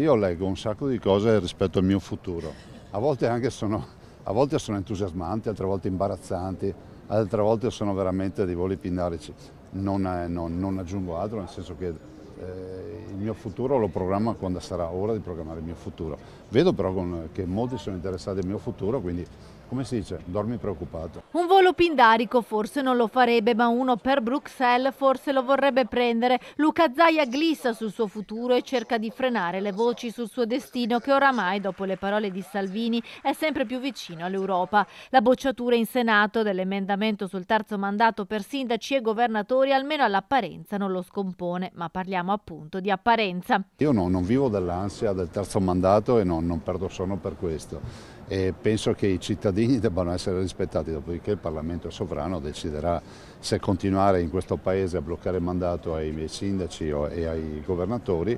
Io leggo un sacco di cose rispetto al mio futuro, a volte anche sono, volte sono entusiasmanti, altre volte imbarazzanti, altre volte sono veramente dei voli pindarici. Non, eh, non, non aggiungo altro, nel senso che eh, il mio futuro lo programma quando sarà ora di programmare il mio futuro. Vedo però con, che molti sono interessati al mio futuro, quindi come si dice, dormi preoccupato. Un volo pindarico forse non lo farebbe, ma uno per Bruxelles forse lo vorrebbe prendere. Luca Zaia glissa sul suo futuro e cerca di frenare le voci sul suo destino che oramai, dopo le parole di Salvini, è sempre più vicino all'Europa. La bocciatura in Senato dell'emendamento sul terzo mandato per sindaci e governatori almeno all'apparenza non lo scompone, ma parliamo appunto di apparenza. Io no, non vivo dell'ansia del terzo mandato e no, non perdo sonno per questo e penso che i cittadini debbano essere rispettati, dopodiché il Parlamento sovrano deciderà se continuare in questo Paese a bloccare il mandato ai miei sindaci e ai governatori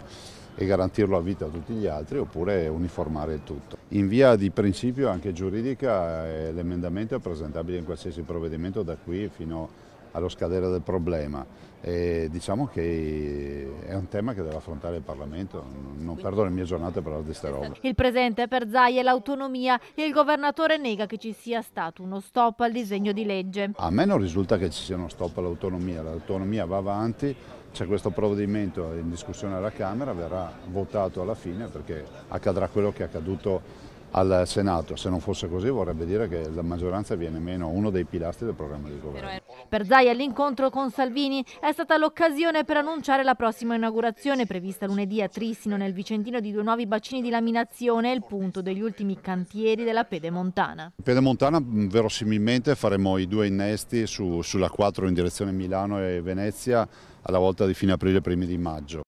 e garantirlo a vita a tutti gli altri oppure uniformare il tutto. In via di principio anche giuridica eh, l'emendamento è presentabile in qualsiasi provvedimento da qui fino allo scadere del problema. E diciamo che è un tema che deve affrontare il Parlamento, non perdo le mie giornate per parlare di queste robe. Il presente per Zai è l'autonomia e il governatore nega che ci sia stato uno stop al disegno di legge. A me non risulta che ci sia uno stop all'autonomia, l'autonomia va avanti, c'è questo provvedimento in discussione alla Camera, verrà votato alla fine perché accadrà quello che è accaduto al Senato. Se non fosse così vorrebbe dire che la maggioranza viene meno uno dei pilastri del programma di governo. Per Zaia l'incontro con Salvini è stata l'occasione per annunciare la prossima inaugurazione prevista lunedì a Trissino nel Vicentino di due nuovi bacini di laminazione, il punto degli ultimi cantieri della Pedemontana. Pedemontana mm, verosimilmente faremo i due innesti su, sulla 4 in direzione Milano e Venezia alla volta di fine aprile e primi di maggio.